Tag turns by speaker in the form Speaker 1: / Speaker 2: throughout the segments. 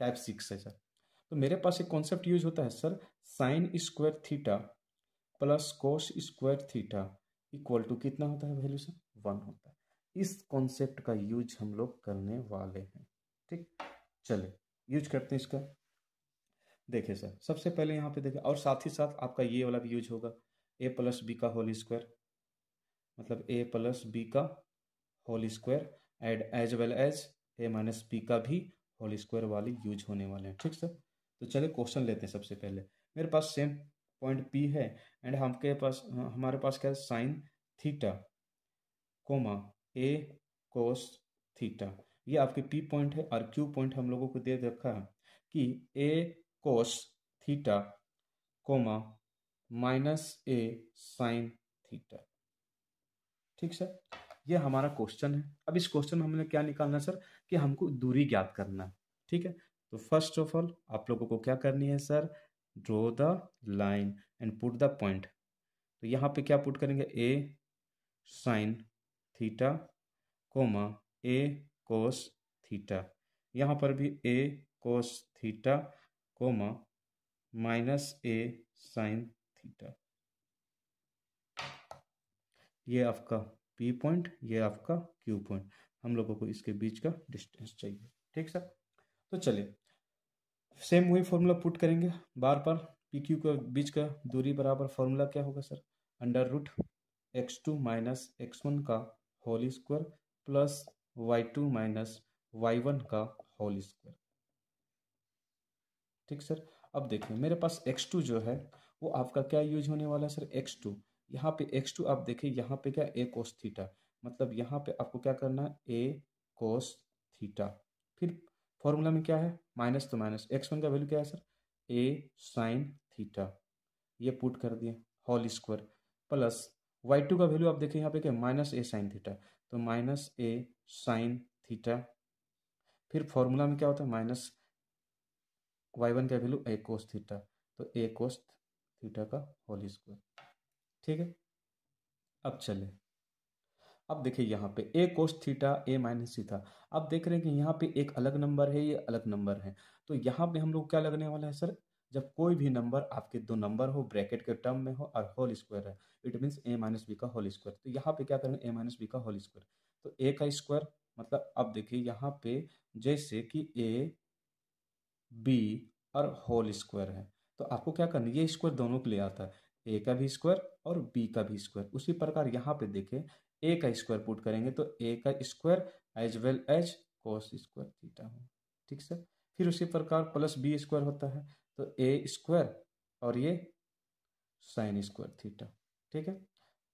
Speaker 1: type six है sir तो मेरे पास एक कॉन्सेप्ट यूज होता है sir sine square theta plus cos square theta equal to कितना होता है वैल्यू सर वन होता है इस कॉन्सेप्ट का यूज हम लोग करने वाले हैं ठीक चले यूज करते हैं इसका देखिए सर सबसे पहले यहाँ पे देखिए और साथ ही साथ आपका ये वाला भी यूज होगा ए प्लस बी का होल स्क्वायर मतलब ए प्लस बी का whole square add as well as A minus B का भी होल स्क्वायर वाली यूज होने वाले हैं ठीक सर तो चलिए क्वेश्चन लेते हैं सबसे पहले मेरे पास सेम पॉइंट पी है एंड हमके पास हमारे पास क्या है sine theta comma A cos theta ये आपके पी पॉइंट है और क्यू पॉइंट हम लोगों को दे रखा है कि A cos theta comma minus A sine theta ठीक सर ये हमारा क्वेश्चन है अब इस क्वेश्चन में हमने क्या निकालना है सर कि हमको दूरी ज्ञात करना है ठीक है तो फर्स्ट ऑफ ऑल आप लोगों को क्या करनी है sir draw the line and put the point तो यहाँ पे क्या पुट करेंगे A sine theta comma A cos theta यहाँ पर भी A cos theta comma minus A sine theta ये आपका पी पॉइंट ये आपका क्यू पॉइंट हम लोगों को इसके बीच का डिस्टेंस चाहिए ठीक सर तो चलिए सेम वही फॉर्मूला पुट करेंगे बार बार पी क्यू के बीच का दूरी बराबर फॉर्मूला क्या होगा sir under root X two minus X one का whole square plus Y two minus Y one का होल स्क्वायर ठीक सर अब देखिए मेरे पास एक्स टू जो है वो आपका क्या यूज होने वाला है सर एक्स टू यहाँ पे एक्स टू आप देखिए यहाँ पे क्या ए कोस थीटा मतलब यहाँ पे आपको क्या करना है ए कोस थीटा फिर फॉर्मूला में क्या है माइनस तो माइनस एक्स वन का वैल्यू क्या है सर ए साइन थीटा ये पुट कर दिए whole square plus Y two का वैल्यू आप देखें यहाँ पे क्या माइनस ए साइन थीटा तो माइनस ए साइन थीटा फिर फॉर्मूला में क्या होता है माइनस वाई वन का वैल्यू ए कोस थीटा तो ए कोस थीटा का होल स्क्वायर ठीक है अब चले अब देखिए यहाँ पे A cos theta A minus theta अब देख रहे हैं कि यहाँ पे एक अलग नंबर है ये अलग नंबर है तो यहाँ पे हम लोग क्या लगने वाला है सर जब कोई भी नंबर आपके दो नंबर हो ब्रैकेट के टर्म में हो और होल स्क्वायर है it means A minus B का होल स्क्वायर तो यहाँ पे क्या करेंगे ए माइनस बी का होल स्क्वायर तो ए का स्क्वायर मतलब अब देखिए यहाँ पे जैसे कि ए बी और होल स्क्वायर है तो आपको क्या करना ये स्क्वायर दोनों के लिए आता है ए का भी स्क्वायर और बी का भी स्क्वायर उसी प्रकार यहाँ पे देखें ए का स्क्वायर पुट करेंगे तो ए का square as well as cos square theta हो ठीक सर फिर उसी प्रकार प्लस बी स्क्वायर होता है तो ए स्क्वायर और ये साइन स्क्वायर थीटा ठीक है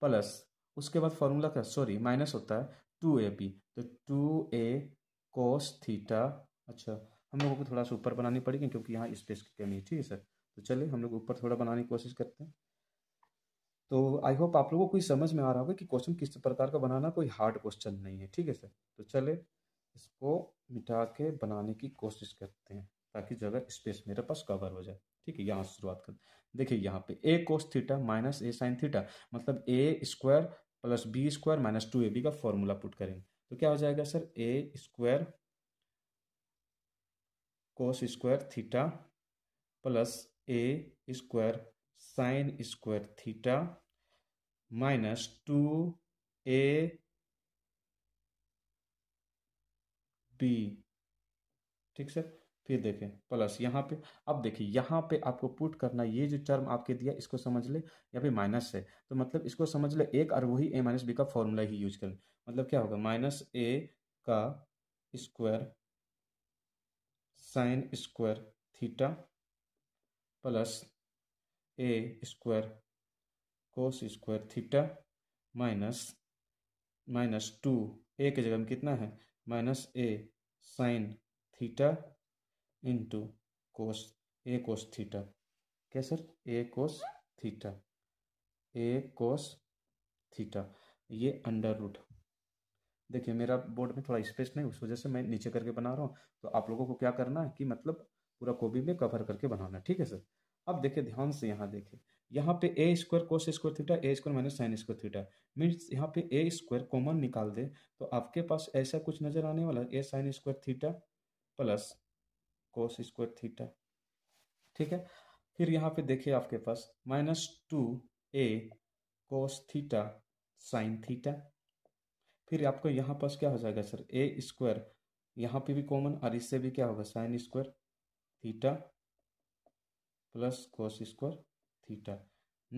Speaker 1: प्लस उसके बाद फॉर्मूला का सॉरी माइनस होता है टू ए बी तो टू ए कोस थीटा अच्छा हम लोगों को थोड़ा सा ऊपर बनानी पड़ेगी क्योंकि यहाँ स्पेस की कमी है ठीक है सर तो चलिए हम लोग ऊपर थोड़ा बनाने की कोशिश करते हैं तो आई होप आप लोगों को समझ में आ रहा होगा कि क्वेश्चन किस प्रकार का बनाना कोई हार्ड क्वेश्चन नहीं है ठीक है सर तो चले इसको मिटा के बनाने की कोशिश करते हैं ताकि जगह स्पेस मेरे पास कवर हो जाए ठीक है यहाँ से शुरुआत कर देखिए यहाँ पे A cos theta minus A sine theta मतलब A square plus B square minus two A B का फॉर्मूला पुट करेंगे तो क्या हो जाएगा sir A square cos square theta plus A square sine square theta minus two A B ठीक sir फिर देखें प्लस यहाँ पे अब देखिए यहाँ पे आपको पुट करना ये जो टर्म आपके दिया इसको समझ ले या फिर माइनस है तो मतलब इसको समझ ले एक और वही ए माइनस बी का फॉर्मूला ही यूज करें मतलब क्या होगा माइनस ए का square sine square theta plus A square cos square theta minus minus two A के जगह में कितना है minus A sine theta into cos A cos theta क्या sir A cos theta A cos theta ये under root देखिए मेरा board में थोड़ा स्पेस नहीं उस वजह से मैं नीचे करके बना रहा हूँ तो आप लोगों को क्या करना है कि मतलब पूरा कॉपी में कवर करके बनाना ठीक है सर अब देखे ध्यान से यहाँ देखे यहाँ पे A square cos square theta A square minus sine square theta means यहाँ पे ए स्क्वायर कॉमन निकाल दे तो आपके पास ऐसा कुछ नजर आने वाला है A sine square theta plus cos square theta ठीक है फिर यहाँ पे देखिए आपके पास minus two A cos theta sine theta फिर आपको यहाँ पास क्या हो जाएगा सर ए स्क्वायर यहाँ पे भी कॉमन और इससे भी क्या होगा sine square theta plus cos square theta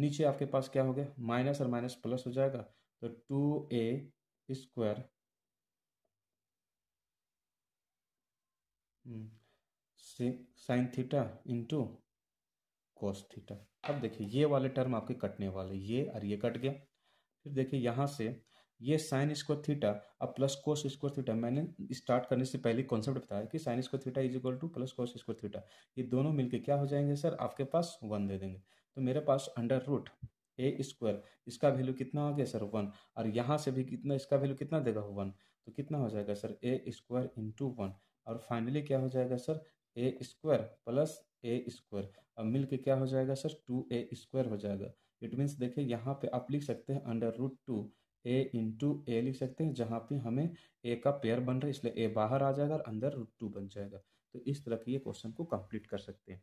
Speaker 1: नीचे आपके पास क्या हो गया माइनस और माइनस प्लस हो जाएगा तो two A square sine theta into cos theta अब देखिए ये वाले टर्म आपके कटने वाले ये और ये कट गया फिर देखिए यहाँ से ये साइन स्क्वायर थीटा अब प्लस कोस स्क्वायर थीटा मैंने स्टार्ट करने से पहले कॉन्सेप्ट बताया कि sine square theta is equal to plus cos square theta ये दोनों मिलके क्या हो जाएंगे सर आपके पास वन दे देंगे तो मेरे पास अंडर रूट ए स्क्वायर इसका वैल्यू कितना हो गया सर वन और यहाँ से भी कितना इसका वैल्यू कितना देगा वन तो कितना हो जाएगा सर ए स्क्वायर इंटू वन और फाइनली क्या हो जाएगा सर ए स्क्वायर प्लस ए स्क्वायर अब मिल के क्या हो जाएगा सर टू ए स्क्वायर हो जाएगा इट मीन्स देखिए यहाँ पे आप लिख सकते हैं under root two a into a लिख सकते हैं जहाँ पे हमें ए का पेयर बन रहा है इसलिए ए बाहर आ जाएगा और अंदर रूट टू बन जाएगा तो इस तरह की ये क्वेश्चन को कंप्लीट कर सकते हैं